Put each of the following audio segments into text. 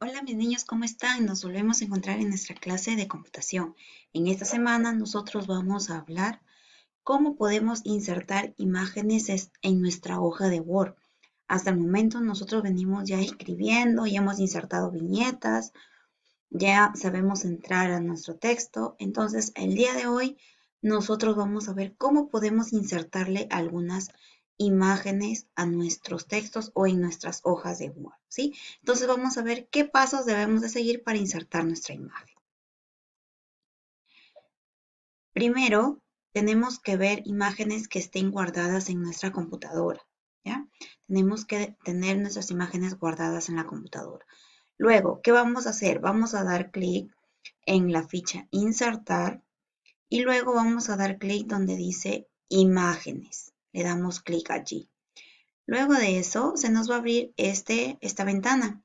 Hola mis niños, ¿cómo están? Nos volvemos a encontrar en nuestra clase de computación. En esta semana nosotros vamos a hablar cómo podemos insertar imágenes en nuestra hoja de Word. Hasta el momento nosotros venimos ya escribiendo, ya hemos insertado viñetas, ya sabemos entrar a nuestro texto. Entonces el día de hoy nosotros vamos a ver cómo podemos insertarle algunas imágenes a nuestros textos o en nuestras hojas de Word, ¿sí? Entonces vamos a ver qué pasos debemos de seguir para insertar nuestra imagen. Primero, tenemos que ver imágenes que estén guardadas en nuestra computadora, ¿ya? Tenemos que tener nuestras imágenes guardadas en la computadora. Luego, ¿qué vamos a hacer? Vamos a dar clic en la ficha Insertar y luego vamos a dar clic donde dice Imágenes. Le damos clic allí. Luego de eso se nos va a abrir este, esta ventana.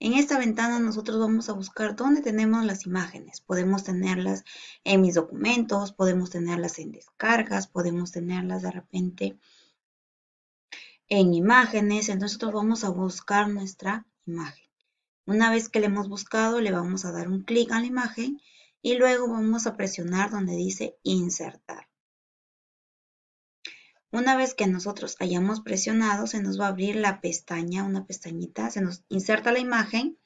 En esta ventana nosotros vamos a buscar dónde tenemos las imágenes. Podemos tenerlas en mis documentos, podemos tenerlas en descargas, podemos tenerlas de repente en imágenes. Entonces nosotros vamos a buscar nuestra imagen. Una vez que le hemos buscado, le vamos a dar un clic a la imagen y luego vamos a presionar donde dice insertar. Una vez que nosotros hayamos presionado, se nos va a abrir la pestaña, una pestañita, se nos inserta la imagen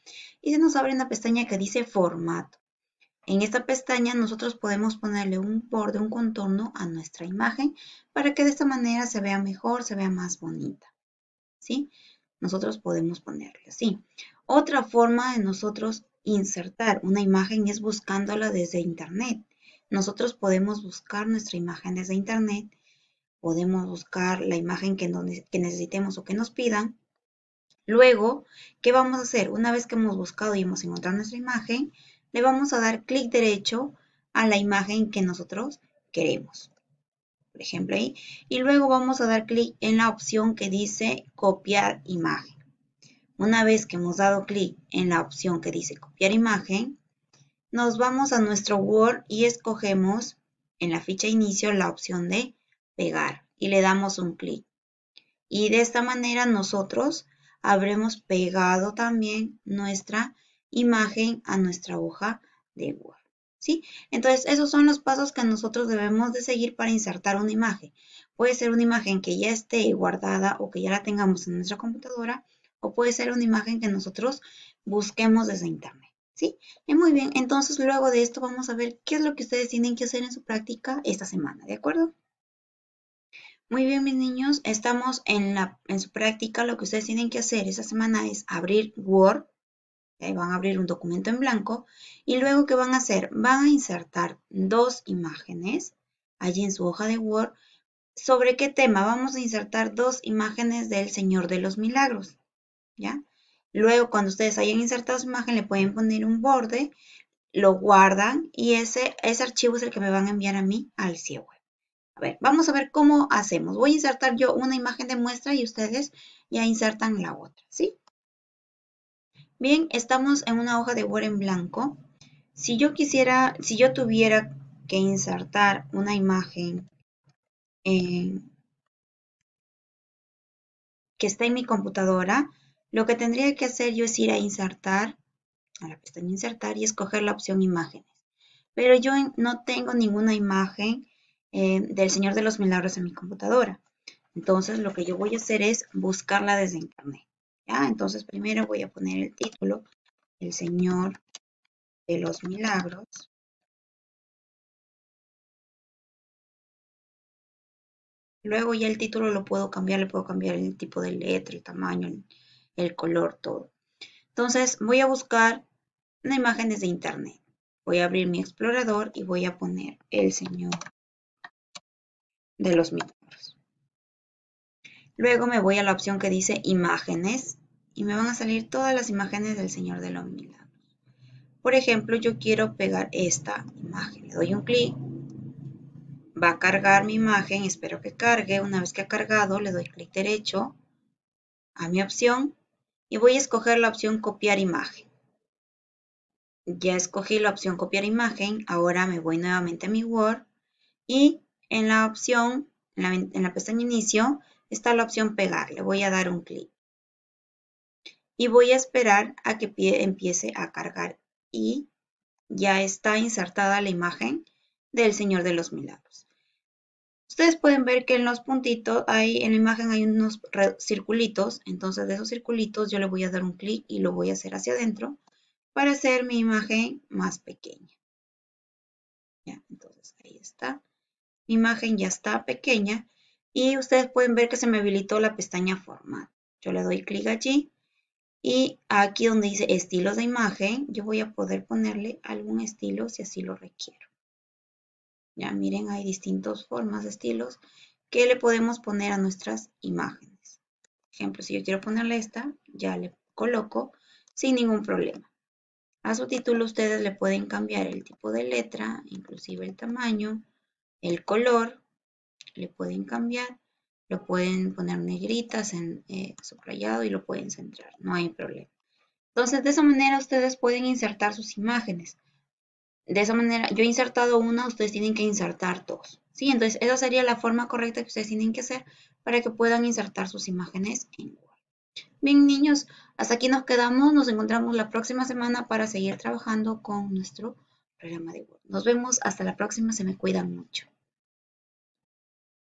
y se nos abre una pestaña que dice formato. En esta pestaña nosotros podemos ponerle un borde, un contorno a nuestra imagen para que de esta manera se vea mejor, se vea más bonita. ¿Sí? Nosotros podemos ponerle así. Otra forma de nosotros insertar una imagen es buscándola desde internet. Nosotros podemos buscar nuestra imagen desde internet podemos buscar la imagen que, necesitemos o que nos pidan. Luego, ¿qué vamos a hacer? Una vez que hemos buscado y hemos encontrado nuestra imagen, le vamos a dar clic derecho a la imagen que nosotros queremos. Por ejemplo, ahí. Y luego vamos a dar clic en la opción que dice copiar imagen. Una vez que hemos dado clic en la opción que dice copiar imagen, nos vamos a nuestro Word y escogemos en la ficha inicio la opción de pegar y le damos un clic. Y de esta manera nosotros habremos pegado también nuestra imagen a nuestra hoja de Word. ¿Sí? Entonces, esos son los pasos que nosotros debemos de seguir para insertar una imagen. Puede ser una imagen que ya esté guardada o que ya la tengamos en nuestra computadora o puede ser una imagen que nosotros busquemos desde internet. ¿Sí? muy bien, entonces luego de esto vamos a ver qué es lo que ustedes tienen que hacer en su práctica esta semana, ¿de acuerdo? Muy bien, mis niños, estamos en, la, en su práctica. Lo que ustedes tienen que hacer esta semana es abrir Word. van a abrir un documento en blanco. Y luego, ¿qué van a hacer? Van a insertar dos imágenes allí en su hoja de Word. ¿Sobre qué tema? Vamos a insertar dos imágenes del Señor de los Milagros. ¿Ya? Luego, cuando ustedes hayan insertado su imagen, le pueden poner un borde, lo guardan y ese, ese archivo es el que me van a enviar a mí al ciego. A ver, vamos a ver cómo hacemos. Voy a insertar yo una imagen de muestra y ustedes ya insertan la otra, ¿sí? Bien, estamos en una hoja de Word en blanco. Si yo quisiera, si yo tuviera que insertar una imagen eh, que está en mi computadora, lo que tendría que hacer yo es ir a insertar, a la pestaña insertar y escoger la opción imágenes. Pero yo no tengo ninguna imagen eh, del Señor de los Milagros en mi computadora. Entonces lo que yo voy a hacer es buscarla desde internet. ¿ya? Entonces primero voy a poner el título, El Señor de los Milagros. Luego ya el título lo puedo cambiar, le puedo cambiar el tipo de letra, el tamaño, el, el color, todo. Entonces voy a buscar una imagen desde internet. Voy a abrir mi explorador y voy a poner el Señor de los miembros. Luego me voy a la opción que dice imágenes y me van a salir todas las imágenes del Señor de los Milagros. Por ejemplo, yo quiero pegar esta imagen. Le doy un clic, va a cargar mi imagen, espero que cargue. Una vez que ha cargado, le doy clic derecho a mi opción y voy a escoger la opción copiar imagen. Ya escogí la opción copiar imagen, ahora me voy nuevamente a mi Word y en la opción, en la, pestaña inicio, está la opción pegar. Le voy a dar un clic. Y voy a esperar a que empiece a cargar y ya está insertada la imagen del Señor de los Milagros. Ustedes pueden ver que en los puntitos, hay, en la imagen hay unos circulitos, entonces de esos circulitos yo le voy a dar un clic y lo voy a hacer hacia adentro para hacer mi imagen más pequeña. Ya, entonces ahí está imagen ya está pequeña y ustedes pueden ver que se me habilitó la pestaña formato. Yo le doy clic allí y aquí donde dice estilos de imagen, yo voy a poder ponerle algún estilo si así lo requiero. Ya miren, hay distintas formas, de estilos que le podemos poner a nuestras imágenes. ejemplo, si yo quiero ponerle esta, ya le coloco sin ningún problema. A su título ustedes le pueden cambiar el tipo de letra, inclusive el tamaño, el color, le pueden cambiar, lo pueden poner negritas, en eh, subrayado y lo pueden centrar, no hay problema. Entonces, de esa manera ustedes pueden insertar sus imágenes. De esa manera, yo he insertado una, ustedes tienen que insertar dos. ¿sí? Entonces, esa sería la forma correcta que ustedes tienen que hacer para que puedan insertar sus imágenes en Word. Bien, niños, hasta aquí nos quedamos. Nos encontramos la próxima semana para seguir trabajando con nuestro programa de Word. Nos vemos hasta la próxima. Se me cuidan mucho.